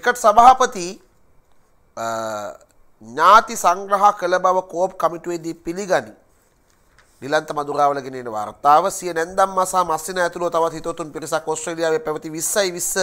Cricket සභහපති ඥාති සංග්‍රහ කළ බව කෝප් කමිටුවේදී පිළිගනි නිලන්ත මදුරාවලගෙනෙන වාර්තාව සිය නැන්දම් මසා මස්සින ඇතුළ තවත් හිතතුන් පිරිසක් ඔස්ට්‍රලියාවේ පැවති විස්සයි විස්ස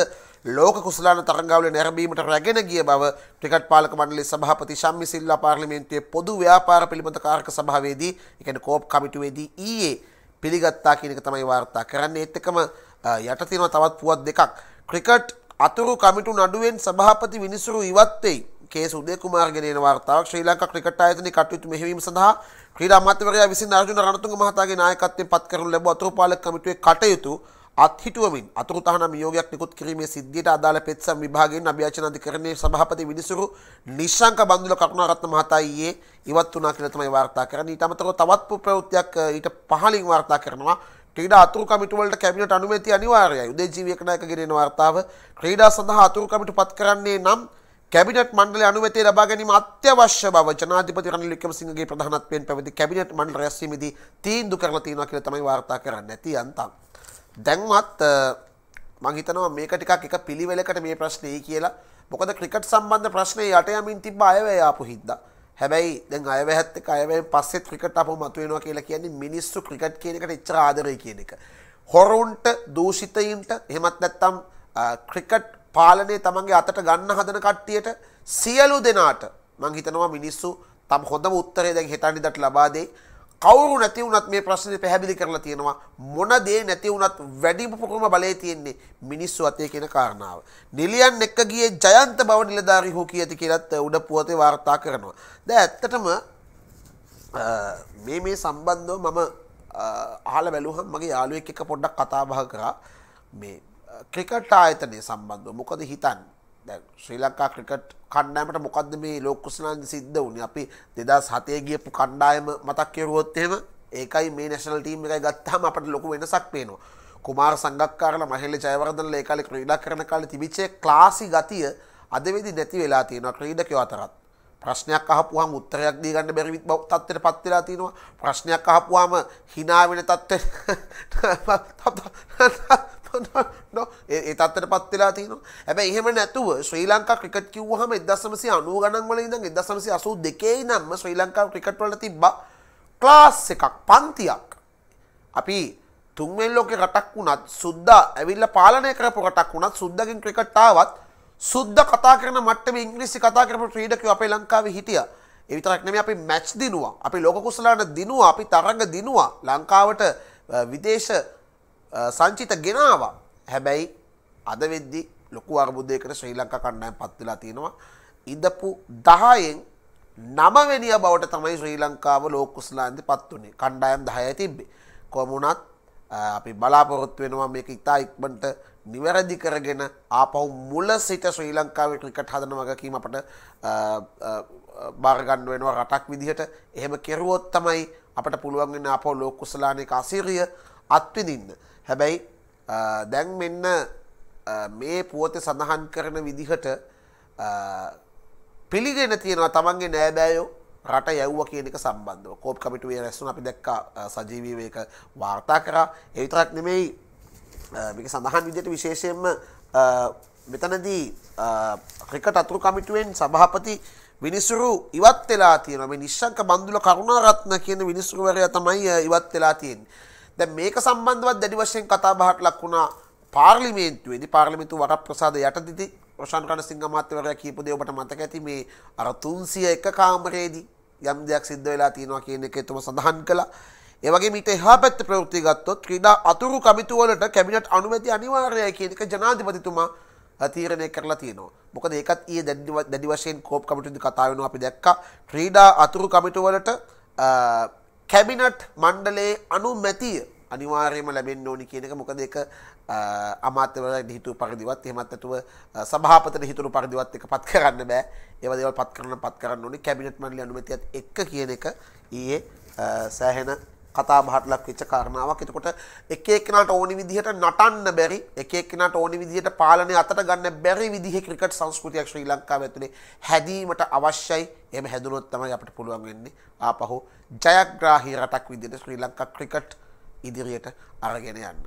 ලෝක කුසලාන තරංගාවල නැරඹීමට රැගෙන ගිය බව ක්‍රිකට් පාලක මණ්ඩලයේ සභාපති ශම්මි සිල්ලා පාර්ලිමේන්තුවේ පොදු ව්‍යාපාර පිළිබඳ කාර්ක සභාවේදී, ඒ කියන්නේ කෝප් කමිටුවේදී ඊයේ පිළිගත්තා කියන එක තමයි වාර්තා කරන්නේ. ඒත් එකම යට තියෙනවා තවත් පුවත් දෙකක්. ක්‍රිකට් අතුරු කමිටු නඩුවෙන් සභාපති විනිසුරු ඉවත් වෙයි. කේ සුදේ කුමාරගෙන එන වාර්තාවක් ශ්‍රී ලංකා ක්‍රිකට් ආයතනයේ කටයුතු මෙහෙවීම සඳහා ක්‍රීඩා අමාත්‍යවරයා විසින් අර්ජුන රණතුංග මහතාගේ නායකත්වයෙන් පත් කරනු ලැබූ අතුරු පාලක කමිටුවේ කටයුතු අත්හිටුවමින් අතුරු තහනම් නියෝගයක් නිකුත් කිරීමේ සිද්ධියට අදාළ පෙත්සම් විභාගයෙන් අභ්‍යාචන අධිකරණයේ සභාපති විනිසුරු නිශ්ශංක බන්දුල කරුණාරත්න මහතා ඊයේ ඉවත් වුණා කියලා තමයි වාර්තා කරන්නේ. ඊට අමතරව තවත් ප්‍රවෘත්තියක් ඊට පහළින් වාර්තා කරනවා. ක්‍රීඩා අතුරු කමිටුවලට කැබිනට අනුමැති අනිවාර්යයි. උදේ ජීවීක නායකගෙරෙන වාර්තාව ක්‍රීඩා සඳහා අතුරු කමිටු පත් කරන්නේ නම් කැබිනට් මණ්ඩලය අනුමැතිය ලබා ගැනීම අත්‍යවශ්‍ය බව ජනාධිපති රනිල් වික්‍රමසිංහගේ ප්‍රධානත්වයෙන් පැවති කැබිනට් මණ්ඩල රැස්වීමේදී තීන්දුව කරලා තියෙනවා කියලා තමයි වාර්තා කරන්නේ නැති අන්තම්. දැන්වත් මම හිතනවා මේක ටිකක් එක පිළිවෙලකට මේ ප්‍රශ්නේ කියලා. මොකද ක්‍රිකට් සම්බන්ධ ප්‍රශ්නේ යට යමින් තිබ්බ අයවැය ආපු හින්දා හැබැයි දැන් අයවැහත් එක අයවැයෙන් පස්සේ ක්‍රිකට් අපව මතුවෙනවා කියලා කියන්නේ මිනිස්සු ක්‍රිකට් කියන එකට එච්චර ආදරේ කියන එක. හොරුන්ට දූෂිතයින්ට එහෙමත් නැත්නම් ක්‍රිකට් පාලනය තමන්ගේ අතට ගන්න හදන කට්ටියට සියලු දෙනාට මං හිතනවා මිනිස්සු තම හොඳම උත්තරේ දැන් හෙටන්දිදට ලබා දෙයි. කවුරු නැති වුණත් මේ ප්‍රශ්නේ පැහැදිලි කරලා තියෙනවා මොන දේ නැති වුණත් වැඩිපුරම බලය තියෙන්නේ මිනිස්සු අතේ කියන කාරණාව. නිලියන් එක්ක ගියේ ජයන්ත බව නිලධාරි හෝ කියති කියලත් උඩ පුවතේ වාර්තා කරනවා. දැන් ඇත්තටම මේ මේ සම්බන්ධව මම අහලා බැලුවහම මගේ යාළුවෙක් එක්ක පොඩ්ඩක් කතා බහ කරා මේ ක්‍රිකට් ආයතනය සම්බන්ධව මොකද හිතන්නේ ශ්‍රී ලංකා ක්‍රිකට් කණ්ඩායමට මොකක්ද මේ ලෝකුස්නාන්ද සිද්ධ වුණ අපි දෙදා සතය ගියපු කණ්ඩායම මතක් කෙරුවොත්තේම ඒකයි මේ නැශනල් ටීම් එකයි ගත්තාම අපට ලොකු වෙනසක් පේනවා කුමාර සංගක්කාරල මහෙල්ල ජයවර්ධන ඒකාල ක්‍රීඩා කරන කාල තිබිච්චේ ක්ලාසි ගතිය අදවෙදි නැති වෙලා තියෙනවා ක්‍රීඩකව අතරත් ප්‍රශ්නයක් අහපුහම උත්තරයක් දී ගන්න බැරි බව තත්ත්වයට පත් වෙලා තිනවා ප්‍රශ්නයක් අහපුවාම hina වෙන තත්ත්වයට ඒ තත්තට පත්වෙලා තියන ඇැ එහම නැතුව ශ්‍රී ලංකා ක්‍රිකට කිව්හම එදසමසි අනුව ගණන්වල ඉඳ එදසමසි අසු දෙකේ නම්ම ශ්‍රී ලංකා ක්‍රිකට්වල තිබ ක්ලාස් එකක් පන්තියක් අපි තුන්වෙන් ලෝක රටක් වුණත් සුද්දා ඇවිල්ල පාලනය කරපු රටක් වුණත් සුද්දකින් ක්‍රිකට්ටාවත් සුද්ද කතා කරන මටම ඉංග්‍රිසි කතා කරපු ක්‍රීඩකව අපේ ලංකාවේ හිටිය එවිතරක්නම අපි මැච් දිනවා අපි ලෝකුසලාට දිනවා අපි තරග දිනවා ලංකාවට විදේශ සංචිත ගෙනවා හැබැයි අද වෙද්දි ලොකු අර්බුදයකට ශ්‍රී ලංකා කණ්ඩායම් පත් වෙලා තියෙනවා ඉඳපු 10න් නවවෙනිය බවට තමයි ශ්‍රී ලංකාව ලෝක කුස්ලාන්ති පත් උනේ කණ්ඩායම් 10 තිබ්බේ කොහොම වුණත් අපි බලාපොරොත්තු වෙනවා මේක ඉතා ඉක්මනට නිවැරදි කරගෙන ආපහු මුල සිට ශ්‍රී ලංකාවේ ක්‍රිකට් හදන වගකීම අපට බාරගන්න වෙනවා රටක් විදිහට එහෙම කෙරුවොත් තමයි අපට පුළුවන් වෙන ආපහු ලෝක කුස්ලානේ කාසිරිය අත්විදින්න. හැබැයි දැන් මෙන්න මේ පුවත සඳහන් කරන විදිහට පිළිගෙන තියෙනවා තමන්ගේ නෑබෑයෝ රට යව්ව කියන එක සම්බන්ධව කෝප් කමිටුවේ රැස්සුන අපි දැක්කා සජීවීවයක වාර්තා කරා ඒවිතරක් නෙමෙයි මේක සඳහන් විදිහට විශේෂයෙන්ම මෙතනදී ක්‍රිකට අතුරු කමිටුවෙන් සභාපති විනිසුරු ඉවත් වෙලා තියෙනවා මේ නිශ්ශංක බන්දුල කරුණාරත්න කියන විනිසුරුවරයා තමයි ඉවත් වෙලා තියෙන්නේ දැ මේක සම්බන්ධවත් දැඩි වශයෙන් කතා බහට ලක් වුණා පාර්ලිමේන්තුවේදී පාර්ලිමිතු වට ප්‍රසාද යටදිති රෝෂන් කන සිංහ මාත්‍යවරයා කීපු දේ ඔබට මතක ඇති මේ අර 301 කාමරයේදී යම් දෙයක් සිද්ධ වෙලා තියෙනවා කියන එක එතුම සඳහන් කළා. ඒ වගේ මීට එහා පැත්ත ප්‍රවෘත්ති ගත්තොත් ක්‍රීඩා අතුරු කමිටු වලට කැබිනට් අනුමැති අනිවාර්යයි කියන එක ජනාධිපතිතුමා තීරණය කරලා තියෙනවා. මොකද ඒකත් ඊයේ දැඩි වශයෙන් කෝප් කමිටුවේ කතා වෙනවා අපි දැක්කා. ක්‍රීඩා අතුරු කමිටු වලට කැබිනට් මණ්ඩලේ අනුමැතිය අනිවාර්යම ලැබෙන් ඕනි කියනක මොකද එක අමාත්‍යවලට හිතු පරදිවත් එහමත්තතුව සභාපතට හිතුරු පරදිවත් එක පත් කරන්න බෑ ඒවදව පත් කරන පත් කරන්න ඕනි කැබිනට් මණඩලි අනුමතියත් එක් කියන එක ඒ සෑහෙන කතා බහට ලක් වෙච්ච කාරණාවක්. එතකොට එක එක්කෙනාට ඕනි විදිහට නටන්න බැරි, එක එක්කෙනාට ඕනි විදිහට පාලනය අතට ගන්න බැරි විදිහේ ක්‍රිකට් සංස්කෘතියක් ශ්‍රී ලංකාවේ ඇතුලේ හැදීමට අවශ්‍යයි. එහෙම හැදුනොත් තමයි අපිට පුළුවන් වෙන්නේ ආපහු ජයග්‍රාහී රටක් විදිහට ශ්‍රී ලංකා ක්‍රිකට් ඉදිරියට අරගෙන යන්න.